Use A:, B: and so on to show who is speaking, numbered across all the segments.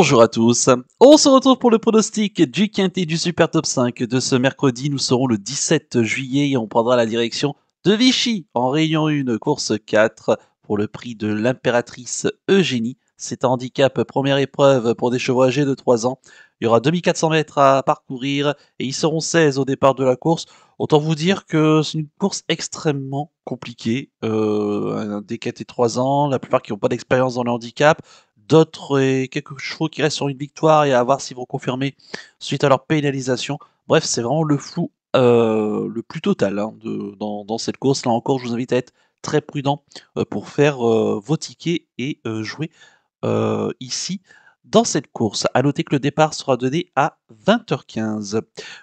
A: Bonjour à tous. On se retrouve pour le pronostic du quintet du Super Top 5 de ce mercredi. Nous serons le 17 juillet et on prendra la direction de Vichy en rayon 1, course 4 pour le prix de l'impératrice Eugénie. C'est un handicap, première épreuve pour des chevaux âgés de 3 ans. Il y aura 2400 mètres à parcourir et ils seront 16 au départ de la course. Autant vous dire que c'est une course extrêmement compliquée. Euh, des 4 et 3 ans, la plupart qui n'ont pas d'expérience dans le handicap d'autres et euh, quelques chevaux qui restent sur une victoire et à voir s'ils vont confirmer suite à leur pénalisation. Bref, c'est vraiment le flou euh, le plus total hein, de, dans, cette course. Là encore, je vous invite à être très prudent euh, pour faire vos tickets et jouer ici dans cette course. À noter que le départ sera donné à 20h15.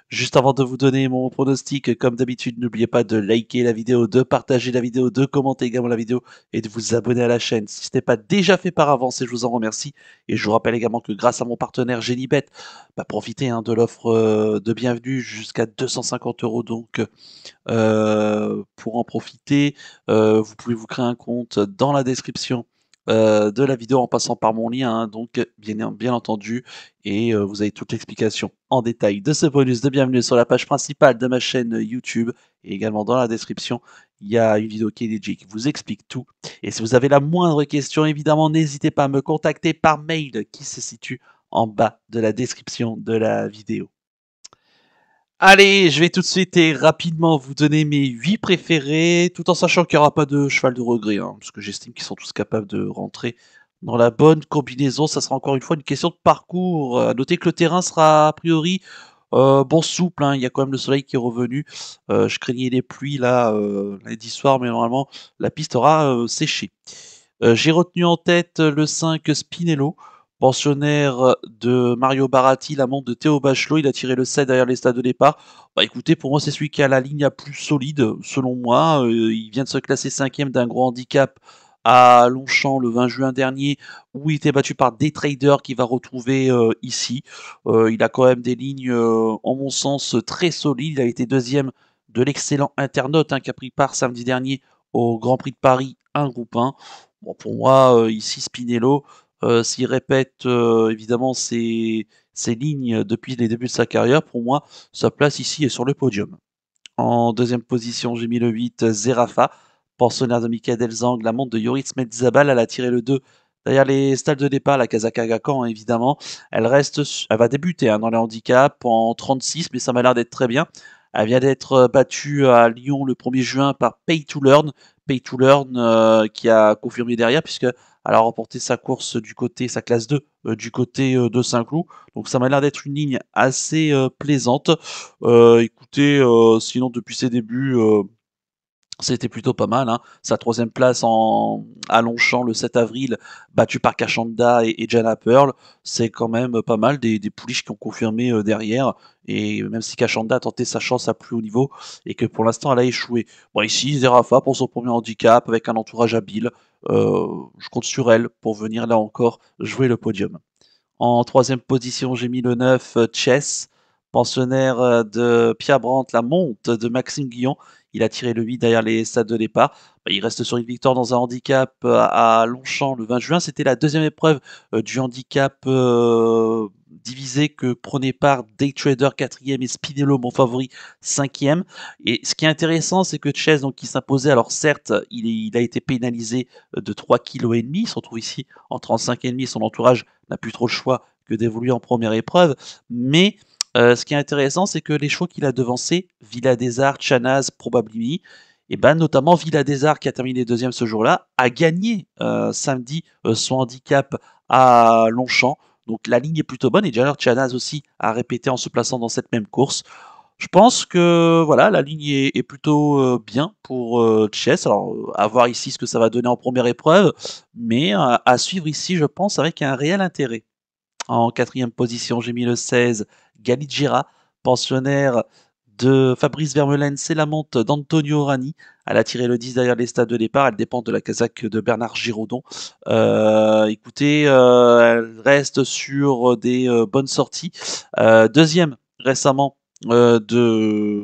A: Juste avant de vous donner mon pronostic, comme d'habitude, n'oubliez pas de liker la vidéo, de partager la vidéo, de commenter également la vidéo et de vous abonner à la chaîne si ce n'est pas déjà fait par avance et je vous en remercie. Et je vous rappelle également que grâce à mon partenaire Genibet, bah, profitez hein, de l'offre euh, de bienvenue jusqu'à 250 euros donc euh, pour en profiter. Euh, vous pouvez vous créer un compte dans la description euh, de la vidéo en passant par mon lien, hein, donc bien, bien entendu, et euh, vous avez toute l'explication en détail de ce bonus de bienvenue sur la page principale de ma chaîne YouTube et également dans la description. Il y a une vidéo qui qui vous explique tout. Et si vous avez la moindre question, évidemment, n'hésitez pas à me contacter par mail qui se situe en bas de la description de la vidéo. Allez, je vais tout de suite et rapidement vous donner mes 8 préférés, tout en sachant qu'il n'y aura pas de cheval de regret, hein, parce que j'estime qu'ils sont tous capables de rentrer dans la bonne combinaison. Ça sera encore une fois une question de parcours. À noter que le terrain sera a priori euh, bon souple, hein. il y a quand même le soleil qui est revenu. Euh, je craignais les pluies là euh, lundi soir, mais normalement la piste aura séché. J'ai retenu en tête le 5 Spinello pensionnaire de Mario Baratti, l'amant de Théo Bachelot. Il a tiré le 7 derrière les stades de départ. Bah, écoutez, pour moi, c'est celui qui a la ligne la plus solide, selon moi. Euh, il vient de se classer cinquième d'un gros handicap à Longchamp le 20 juin dernier, où il était battu par des traders qu'il va retrouver euh, ici. Euh, il a quand même des lignes, en mon sens, très solides. Il a été deuxième de l'excellent internaute hein, qui a pris part samedi dernier au Grand Prix de Paris, un groupe 1. Bon, pour moi, ici, Spinello, euh, s'il répète euh, évidemment ses, lignes depuis les débuts de sa carrière, pour moi, sa place ici est sur le podium. En deuxième position, j'ai mis le 8, Zerafa. Pensionnaire de Mika Delzang, la montre de Yoritz Metzabal, elle a tiré le 2 derrière les stades de départ, la Kazakagakan évidemment. Elle reste, elle va débuter hein, dans les handicaps en 36, mais ça m'a l'air d'être très bien. Elle vient d'être euh, battue à Lyon le 1er juin par Pay to Learn. Pay to Learn qui a confirmé derrière, puisque elle a remporté sa course du côté, sa classe 2 euh, du côté euh, de Saint-Cloud. Donc ça m'a l'air d'être une ligne assez euh, plaisante. écoutez, sinon depuis ses débuts, c'était plutôt pas mal. Hein. Sa troisième place en, à Longchamp le 7 avril, battue par Kachanda et, Jana Pearl, c'est quand même pas mal. Des, pouliches qui ont confirmé euh, derrière. Et même si Kachanda a tenté sa chance à plus haut niveau et que pour l'instant elle a échoué. Bon, ici, Zerafa pour son premier handicap avec un entourage habile. Euh, je compte sur elle pour venir là encore jouer le podium. En troisième position, j'ai mis le 9 euh, Chess pensionnaire euh, de Pierre Brandt, la monte de Maxime Guillon. Il a tiré le 8 derrière les stades de départ. Bah, il reste sur une victoire dans un handicap euh, à Longchamp le 20 juin. C'était la deuxième épreuve euh, du handicap divisé que prenait part Daytrader quatrième et Spinello, mon favori, cinquième. Et ce qui est intéressant, c'est que Chess, donc, qui s'imposait, alors certes, il, a été pénalisé de 3,5 kg. Il se retrouve ici en 35,5 et Son entourage n'a plus trop le choix que d'évoluer en première épreuve. Mais euh, ce qui est intéressant, c'est que les chevaux qu'il a devancés, Villa des Arts, Chanaz, probablement et eh ben notamment Villa des Arts qui a terminé deuxième ce jour-là, a gagné euh, samedi son euh, handicap à Longchamp. Donc la ligne est plutôt bonne et déjà Chanaz aussi a répété en se plaçant dans cette même course. Je pense que voilà, la ligne est, est plutôt bien pour Chess. Alors à voir ici ce que ça va donner en première épreuve, mais à suivre ici, je pense, avec un réel intérêt. En quatrième position, j'ai mis le 16, Galigira, pensionnaire de Fabrice Vermeulen, c'est la monte d'Antonio Rani. Elle a tiré le 10 derrière les stades de départ. Elle dépend de la casaque de Bernard Giraudon. Euh, écoutez, euh, elle reste sur des euh, bonnes sorties. deuxième récemment de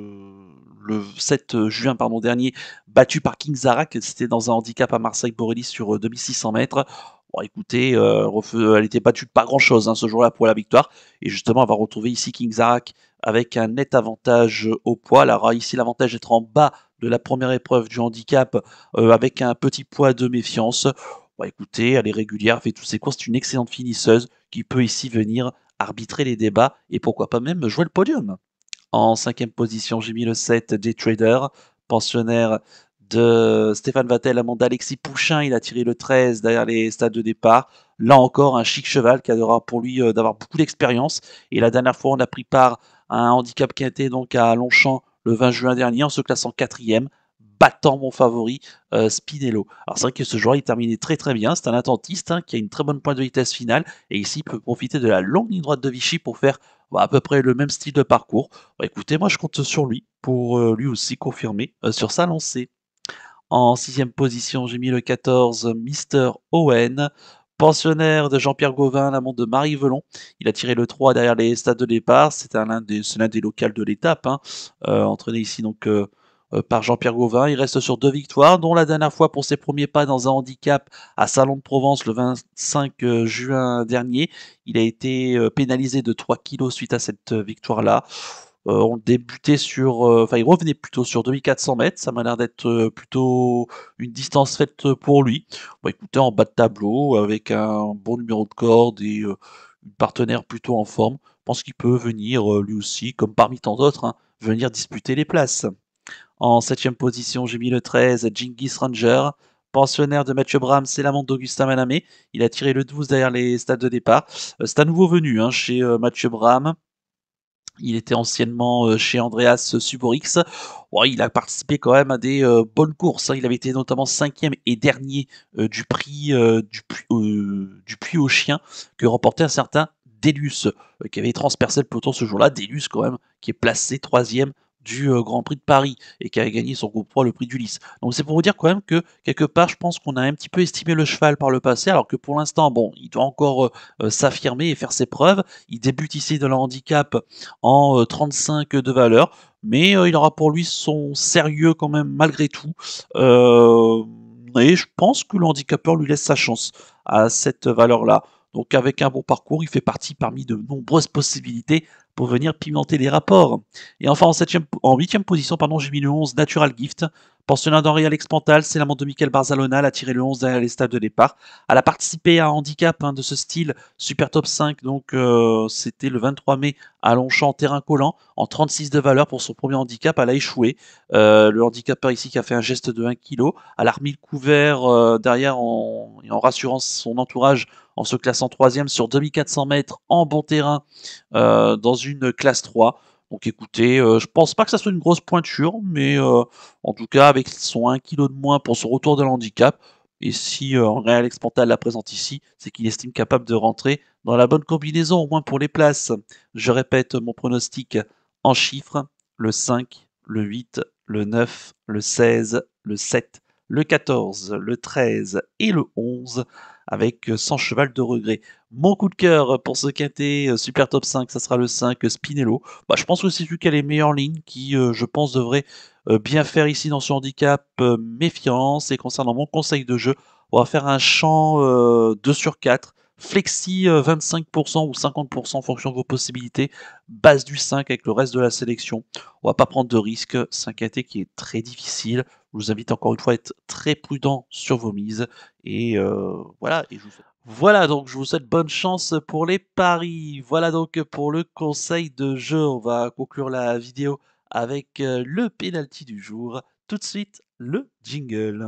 A: le 7 juin dernier, battu par King Zarak. C'était dans un handicap à marseille borelli sur 2600 mètres. Bon, écoutez, euh, euh, elle était battue de pas grand-chose hein, ce jour-là pour la victoire. Et justement, on va retrouver ici King Zarak avec un net avantage euh, au poids. Alors ici l'avantage d'être en bas de la première épreuve du handicap avec un petit poids de méfiance. Bon, écoutez, elle est régulière, fait tous ses courses. C'est une excellente finisseuse qui peut ici venir arbitrer les débats et pourquoi pas même jouer le podium. En cinquième position, j'ai mis le 7 des traders, pensionnaire de Stéphane Vatel, Amanda d'Alexis Pouchin, il a tiré le 13 derrière les stades de départ. Là encore, un chic cheval qui adora pour lui euh, d'avoir beaucoup d'expérience. Et la dernière fois, on a pris part à un handicap qui donc à Longchamp le 20 juin dernier en se classant quatrième battant mon favori euh, Spinello. Alors c'est vrai que ce joueur il terminait très très bien, c'est un attentiste hein, qui a une très bonne pointe de vitesse finale et ici il peut profiter de la longue ligne droite de Vichy pour faire bah, à peu près le même style de parcours. Bah, écoutez, moi je compte sur lui pour euh, lui aussi confirmer sur sa lancée. En sixième position, j'ai mis le 14 Mister Owen. Pensionnaire de Jean-Pierre Gauvin, l'amant de Marie Velon. Il a tiré le 3 derrière les stades de départ. C'est l'un des, locales de l'étape, hein, euh, entraîné ici donc euh, euh, par Jean-Pierre Gauvin. Il reste sur deux victoires, dont la dernière fois pour ses premiers pas dans un handicap à Salon de Provence le 25 juin dernier. Il a été pénalisé de 3 kilos suite à cette victoire-là. Euh, on débutait sur, euh, enfin il revenait plutôt sur 2400 mètres, ça m'a l'air d'être euh, plutôt une distance faite pour lui. Bon, écoutez, en bas de tableau, avec un bon numéro de corde et une partenaire plutôt en forme, je pense qu'il peut venir lui aussi, comme parmi tant d'autres, hein, venir disputer les places. En septième position, j'ai mis le 13, Jingis Ranger. Pensionnaire de Mathieu Brahms, c'est l'amant d'Augustin Manamé Il a tiré le 12 derrière les stades de départ. C'est un nouveau venu hein, chez Mathieu Bram il était anciennement euh, chez Andreas Suborix. il a participé quand même à des euh, bonnes courses. Hein. Il avait été notamment cinquième et dernier euh, du prix du, du puits au chien que remportait un certain Délus, qui avait transpercé le peloton ce jour-là. Délus, quand même, qui est placé troisième du euh, Grand Prix de Paris et qui a gagné son groupe 3 le prix du d'Ulysse. Donc c'est pour vous dire quand même que quelque part je pense qu'on a un petit peu estimé le cheval par le passé alors que pour l'instant bon il doit encore euh, euh, s'affirmer et faire ses preuves. Il débute ici dans le handicap en 35 de valeur mais il aura pour lui son sérieux quand même malgré tout. et je pense que le handicapeur lui laisse sa chance à cette valeur là. Donc avec un bon parcours, il fait partie parmi de nombreuses possibilités pour venir pimenter les rapports. Et enfin, en, huitième en position, pardon, j'ai mis le 11 Natural Gift. pensionnaire d'Henri Alex Pantal, c'est l'amant de Michael Barzalona, elle a tiré le 11 derrière les stades de départ. Elle a participé à un handicap hein, de ce style, super top 5, donc euh, c'était le 23 mai à Longchamp, terrain collant, en 36 de valeur pour son premier handicap, elle a échoué. Euh, le handicapeur ici qui a fait un geste de 1 kg, elle a remis le couvert euh, derrière en, en rassurant son entourage en se classant troisième sur 2400 mètres en bon terrain euh, dans une classe 3. Donc écoutez, euh, je pense pas que ça soit une grosse pointure, mais euh, en tout cas avec son 1 kg de moins pour son retour de l'handicap, et si euh, Alex Pantal la présente ici, c'est qu'il estime capable de rentrer dans la bonne combinaison, au moins pour les places. Je répète mon pronostic en chiffres, le 5, le 8, le 9, le 16, le 7, le 14, le 13 et le 11 avec 100 euh, cheval de regret. Mon coup de cœur euh, pour ce été euh, Super Top 5, ça sera le 5 Spinello. Bah, je pense que c'est celui qui a les meilleures lignes, qui je pense devrait bien faire ici dans ce handicap. méfiance et concernant mon conseil de jeu, on va faire un champ 2 sur 4 flexi 25% euh, ou 50% en fonction de vos possibilités, base du 5 avec le reste de la sélection. On va pas prendre de risque, 5 AT qui est très difficile. Je vous invite encore une fois à être très prudent sur vos mises. Et euh, voilà, je Voilà, donc je vous souhaite bonne chance pour les paris. Voilà donc pour le conseil de jeu. On va conclure la vidéo avec euh, le penalty du jour. Tout de suite, le jingle.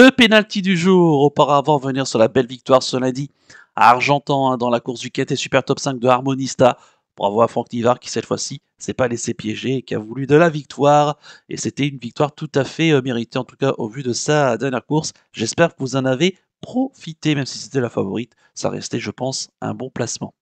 A: Le pénalty du jour, auparavant venir sur la belle victoire ce lundi à Argentan hein, dans la course du Quintet super top 5 de Harmonista. Bravo à Franck Nivard qui cette fois-ci s'est pas laissé piéger et qui a voulu de la victoire. Et c'était une victoire tout à fait euh, méritée, en tout cas au vu de sa dernière course. J'espère que vous en avez profité même si c'était la favorite, ça restait, je pense, un bon placement.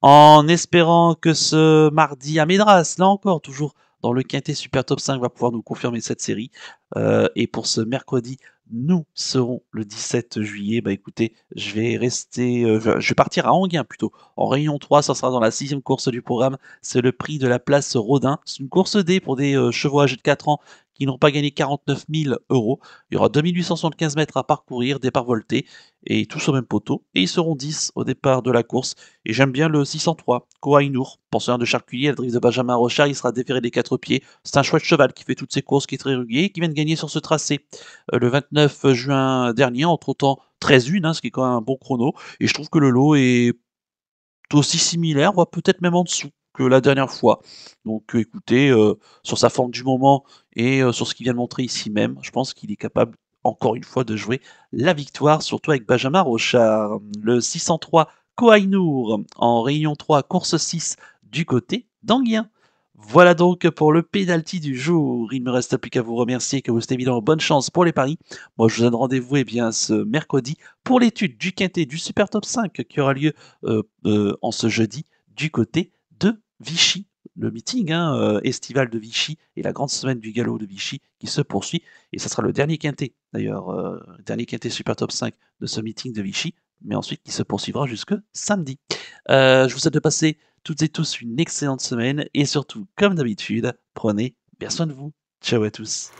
A: En espérant que ce mardi à Médras, là encore, toujours dans le quintet Super Top 5, va pouvoir nous confirmer cette série. Euh, et pour ce mercredi nous serons le 17 juillet. Bah écoutez, je vais rester, euh, je vais partir à Anguin plutôt. En Réunion 3, ça sera dans la sixième course du programme. C'est le prix de la place Rodin. C'est une course D pour des euh, chevaux âgés de 4 ans qui n'ont pas gagné 49 000 euros. Il y aura 2875 mètres à parcourir, départ volté, et tous au même poteau. Et ils seront 10 au départ de la course. Et j'aime bien le 603, Koainour, pensionnaire de Charculier, la drift de Benjamin Rochard, il sera déféré des quatre pieds. C'est un chouette cheval qui fait toutes ses courses, qui est très rugueux, et qui vient de gagner sur ce tracé euh, le 29 juin dernier, entre temps 13-1, hein, ce qui est quand même un bon chrono. Et je trouve que le lot est aussi similaire, voire peut-être même en dessous la dernière fois. Donc euh, écoutez, euh, sur sa forme du moment et euh, sur ce qu'il vient de montrer ici même, je pense qu'il est capable encore une fois de jouer la victoire, surtout avec Benjamin Rochard. Le 603 Kohainour en réunion 3, course 6 du côté d'Anguien. Voilà donc pour le pénalty du jour. Il ne me reste plus qu'à vous remercier, que vous êtes évidemment bonne chance pour les paris. Moi, je vous donne rendez-vous eh bien ce mercredi pour l'étude du quintet du Super Top 5 qui aura lieu en ce jeudi du côté Vichy, le meeting hein, euh, estival de Vichy et la grande semaine du galop de Vichy qui se poursuit. Et ça sera le dernier quintet, d'ailleurs, euh, dernier quintet Super Top 5 de ce meeting de Vichy, mais ensuite qui se poursuivra jusque samedi. Euh, je vous souhaite de passer toutes et tous une excellente semaine et surtout, comme d'habitude, prenez bien soin de vous. Ciao à tous.